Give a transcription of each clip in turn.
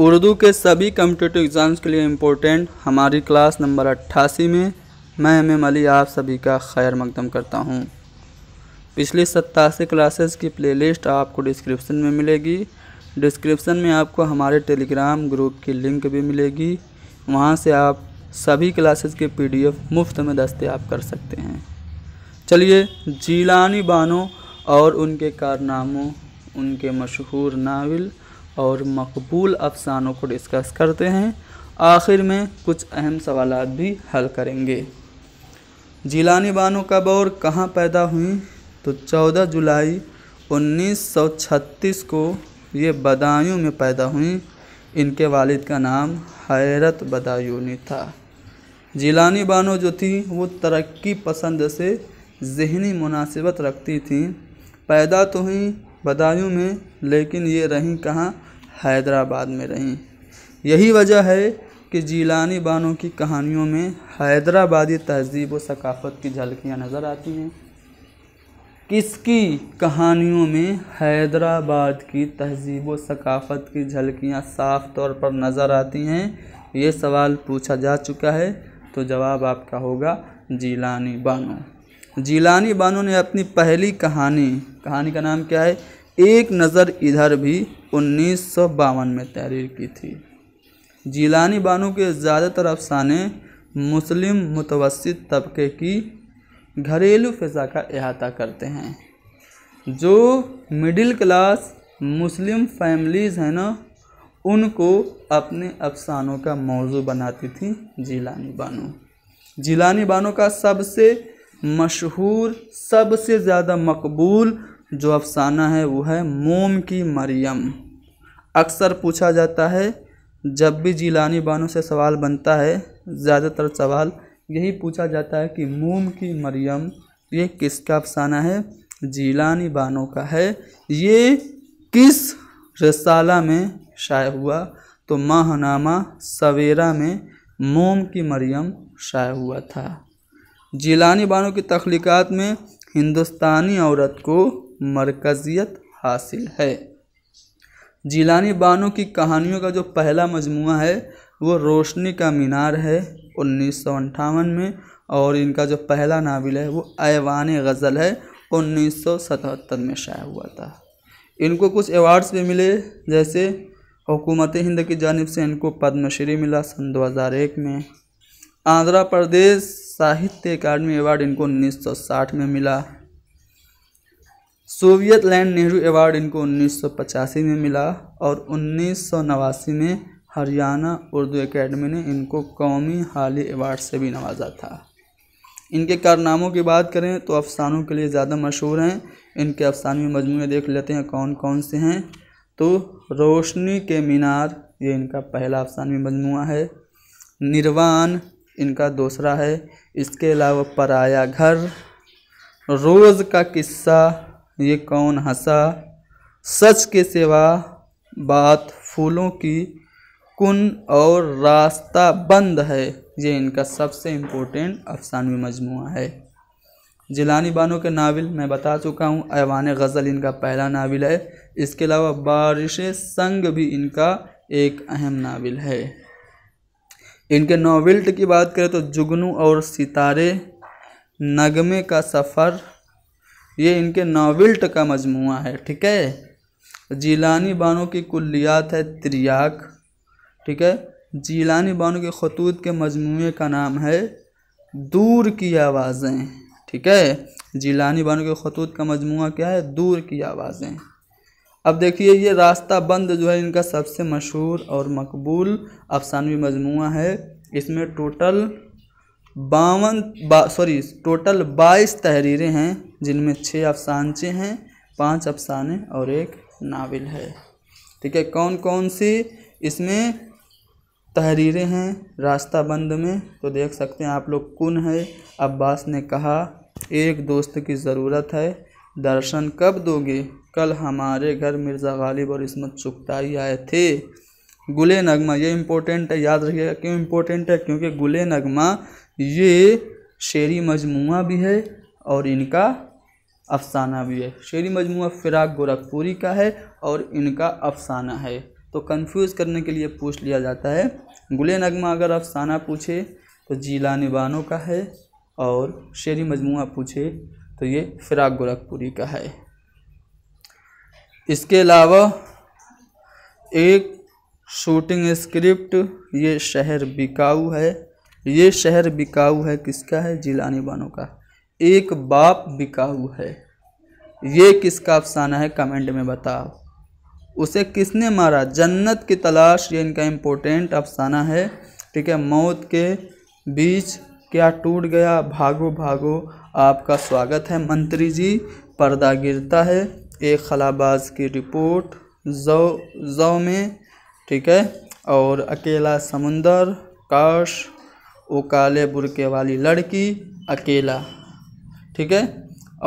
उर्दू के सभी competitive exams के लिए इम्पोर्टेंट हमारी क्लास नंबर अट्ठासी में मैं एम एम अली आप सभी का खैर मकदम करता हूँ पिछली सत्तासी क्लासेस की प्लेलिस्ट आपको डिस्क्रिप्शन में मिलेगी डिस्क्रिप्शन में आपको हमारे टेलीग्राम ग्रुप की लिंक भी मिलेगी वहाँ से आप सभी क्लासेस के एफ मुफ्त में दस्तियाब कर सकते हैं चलिए जीलानी बानों और उनके कारनामों उनके मशहूर नावल और मकबूल अफसानों को डिस्कस करते हैं आखिर में कुछ अहम सवाल भी हल करेंगे जिलानी बानो का बौर कहाँ पैदा हुई तो 14 जुलाई 1936 को ये बदायूं में पैदा हुई इनके वालिद का नाम हैरत बदायूनी था जिलानी बानो जो थी वो तरक्की पसंद से जहनी मुनासिबत रखती थी पैदा तो हुई बदायूं में लेकिन ये रहीं कहाँ हैदराबाद में रहीं यही वजह है कि जीलानी बानों की कहानियों में हैदराबादी तहजीब व सकाफ़त की झलकियाँ नज़र आती हैं किसकी कहानियों में हैदराबाद की तहजीब व सकाफ़त की झलकियाँ साफ तौर पर नज़र आती हैं ये सवाल पूछा जा चुका है तो जवाब आपका होगा जीलानी बानो जीलानी बानो ने अपनी पहली कहानी कहानी का नाम क्या है एक नज़र इधर भी उन्नीस में तहरीर की थी जिलानी बानो के ज़्यादातर अफसाने मुस्लिम मुतवसत तबके की घरेलू फिजा का अहाता करते हैं जो मिडिल क्लास मुस्लिम फैमिलीज़ हैं ना उनको अपने अफसानों का मौजू बनाती थी जिलानी बानो जिलानी बानो का सबसे मशहूर सबसे ज़्यादा मकबूल जो अफसाना है वो है मोम की मरियम अक्सर पूछा जाता है जब भी जिलानी बानों से सवाल बनता है ज़्यादातर सवाल यही पूछा जाता है कि मोम की मरियम ये किसका अफसाना है जिलानी बानों का है ये किस रसाला में शाये हुआ तो माहनामा सवेरा में मोम की मरियम शाये हुआ था जिलानी बानो की तख्लीकत में हिंदुस्तानी औरत को मरकज़ियत हासिल है जिलानी बानो की कहानियों का जो पहला मजमू है वो रोशनी का मीनार है उन्नीस में और इनका जो पहला नावल है वो ऐवान गज़ल है उन्नीस में शाया हुआ था इनको कुछ अवार्ड्स भी मिले जैसे हुकूमत हिंद की जानब से इनको पद्मश्री मिला सन 2001 में आंध्र प्रदेश साहित्य अकादमी अवार्ड इनको 1960 में मिला सोवियत लैंड नेहरू अवार्ड इनको उन्नीस में मिला और उन्नीस में हरियाणा उर्दू एकेडमी ने इनको कौमी हाली अवार्ड से भी नवाजा था इनके कारनामों की बात करें तो अफसानों के लिए ज़्यादा मशहूर हैं इनके अफसानवी मजमू देख लेते हैं कौन कौन से हैं तो रोशनी के मीनार ये इनका पहला अफसानवी मजमू है निर्वाण इनका दूसरा है इसके अलावा पराया घर रोज़ का किस्सा ये कौन हंसा सच के सिवा बात फूलों की कुन और रास्ता बंद है ये इनका सबसे इम्पोर्टेंट अफसानवी मजमू है जिलानी बानो के नावल मैं बता चुका हूँ ऐवान गज़ल इनका पहला नावल है इसके अलावा बारिश संग भी इनका एक अहम नावल है इनके नॉवेल्ट की बात करें तो जुगनू और सितारे नगमे का सफ़र ये इनके नावल्ट का मजमू है ठीक है जीलानी बानों की कुलियात है त्रियाक ठीक है जीलानी बानों के खतूत के मजमू का नाम है दूर की आवाज़ें ठीक है जीलानी बानों के खतूत का मजमू क्या है दूर की आवाज़ें अब देखिए ये रास्ता बंद जो है इनका सबसे मशहूर और मकबूल अफसानवी मजमू है इसमें टोटल बावन बा, सॉरी टोटल बाईस तहरीरें हैं जिनमें छः अफसानचे हैं पांच अफसाने और एक नावल है ठीक है कौन कौन सी इसमें तहरीरें हैं रास्ता बंद में तो देख सकते हैं आप लोग कौन है अब्बास ने कहा एक दोस्त की ज़रूरत है दर्शन कब दोगे कल हमारे घर मिर्ज़ा गालिब और इसमत चुगताई आए थे गुले नगमा ये इम्पोर्टेंट है याद रखिएगा क्यों इम्पोर्टेंट है क्योंकि गुले नगमा ये शेरी मजमू भी है और इनका अफसाना भी है शेरी मजमू फ़िराक गोरखपुरी का है और इनका अफसाना है तो कंफ्यूज करने के लिए पूछ लिया जाता है गुले नगमा अगर अफसाना पूछे तो जीला निबानों का है और शेरी मजमू पूछे तो ये फ़िराक गोरखपुरी का है इसके अलावा एक शूटिंग स्क्रिप्ट ये शहर बिकाऊ है ये शहर बिकाऊ है किसका है जिलानी बानो का एक बाप बिकाऊ है ये किसका अफसाना है कमेंट में बताओ उसे किसने मारा जन्नत की तलाश ये इनका इम्पोर्टेंट अफसाना है ठीक है मौत के बीच क्या टूट गया भागो भागो आपका स्वागत है मंत्री जी पर्दा गिरता है एक खलाबाज की रिपोर्ट ज़ो जो में ठीक है और अकेला समुंदर काश वो काले बुरके वाली लड़की अकेला ठीक है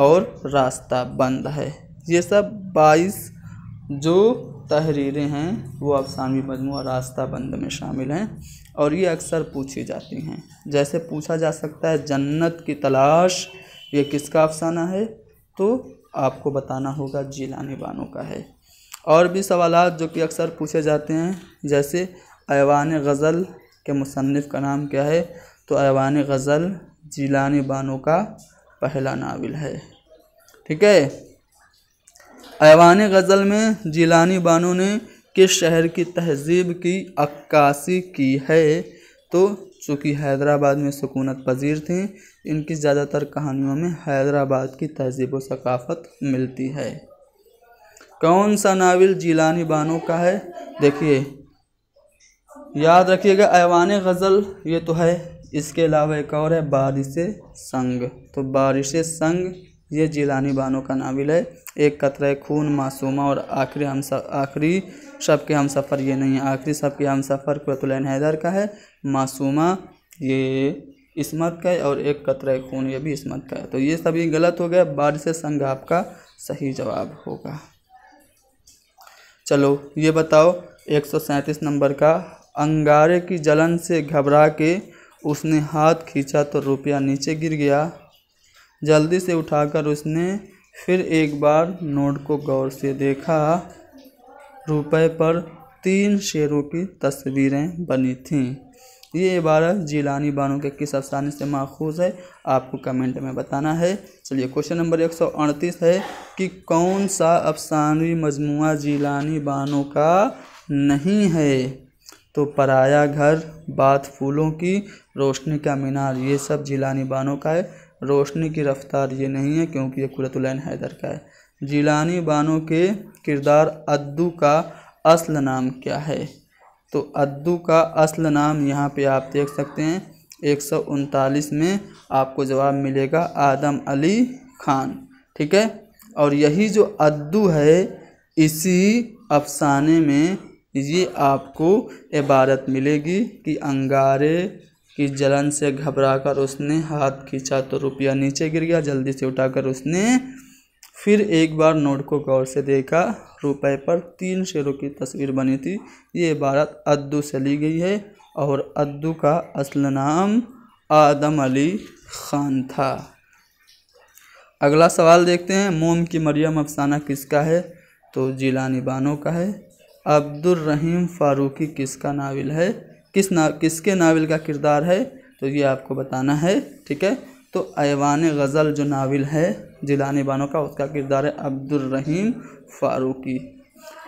और रास्ता बंद है ये सब बाईस जो तहरीरें हैं वो अफसानवी मजमू रास्ता बंद में शामिल हैं और ये अक्सर पूछी जाती हैं जैसे पूछा जा सकता है जन्नत की तलाश ये किसका अफसाना है तो आपको बताना होगा जिलाने बानों का है और भी सवाल जो कि अक्सर पूछे जाते हैं जैसे ऐवान गज़ल के मुसनफ़ का नाम क्या है तो ऐवान गज़ल जीलानी बानों का पहला नावल है ठीक है ऐवान गज़ल में जीलानी बानों ने किस शहर की तहजीब की अक्कासी की है तो चूँकि हैदराबाद में सकूनत पजीर थी इनकी ज़्यादातर कहानियों में हैदराबाद की तहजीब व सकाफ़त मिलती है कौन सा नावल जीलानी बानो का है देखिए याद रखिएगा ऐवान गज़ल ये तो है इसके अलावा एक और है बारिश संग तो बारिश संग ये जीलानी बानो का नावल है एक कतरे खून मासूमा और आखिरी हमसा आखिरी शब के हम सफ़र ये नहीं है आखिरी शब के हम सफ़र कुरतुलैन हैदर का है मासूमा ये इसमत का है और एक कतरा खून ये भी इसमत का है तो ये सभी गलत हो गया बारिश संग आपका सही जवाब होगा चलो ये बताओ एक सौ सैंतीस नंबर का अंगारे की जलन से घबरा के उसने हाथ खींचा तो रुपया नीचे गिर गया जल्दी से उठाकर उसने फिर एक बार नोट को गौर से देखा रुपये पर तीन शेरों की तस्वीरें बनी थीं ये इबारत जीलानी बानो के किस अफसाने से माखूज है आपको कमेंट में बताना है चलिए क्वेश्चन नंबर एक सौ अड़तीस है कि कौन सा अफसानवी मजमू जीलानी बानो का नहीं है तो पराया घर बात फूलों की रोशनी का मीनार ये सब जीलानी बानों का है रोशनी की रफ्तार ये नहीं है क्योंकि ये कुरतुलैन हैदर का है जिलानी बानो के किरदार अद्दू का असल नाम क्या है तो अद्दू का असल नाम यहाँ पे आप देख सकते हैं एक में आपको जवाब मिलेगा आदम अली खान ठीक है और यही जो अद्दू है इसी अफसाने में ये आपको इबारत मिलेगी कि अंगारे की जलन से घबराकर उसने हाथ खींचा तो रुपया नीचे गिर गया जल्दी से उठाकर उसने फिर एक बार नोट को गौर से देखा रुपए पर तीन शेरों की तस्वीर बनी थी ये इबारत अद्दू से ली गई है और अद्दू का असल नाम आदम अली खान था अगला सवाल देखते हैं मोम की मरियम अफसाना किसका है तो जिलानी बानो का है अब्दुल रहीम फारूकी किसका नावल है किस ना किसके नावल का किरदार है तो ये आपको बताना है ठीक है तो ऐवान गज़ल जो नावल है जिलानी बानो का उसका किरदार है अब्दुलरहीम फारूकी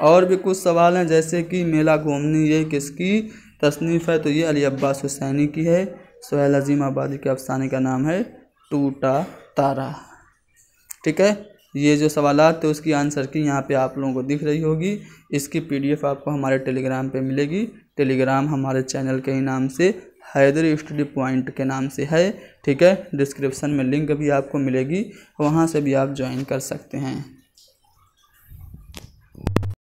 और भी कुछ सवाल हैं जैसे कि मेला घूमनी ये किसकी तसनीफ़ है तो ये अली अब्बास हुसैनी की है सहेल अजीम आबादी के अफसाने का नाम है टूटा तारा ठीक है ये जो सवालत थे उसकी आंसर की यहाँ पे आप लोगों को दिख रही होगी इसकी पीडीएफ आपको हमारे टेलीग्राम पे मिलेगी टेलीग्राम हमारे चैनल के ही नाम से हैदर स्टडी पॉइंट के नाम से है ठीक है डिस्क्रिप्शन में लिंक भी आपको मिलेगी वहाँ से भी आप ज्वाइन कर सकते हैं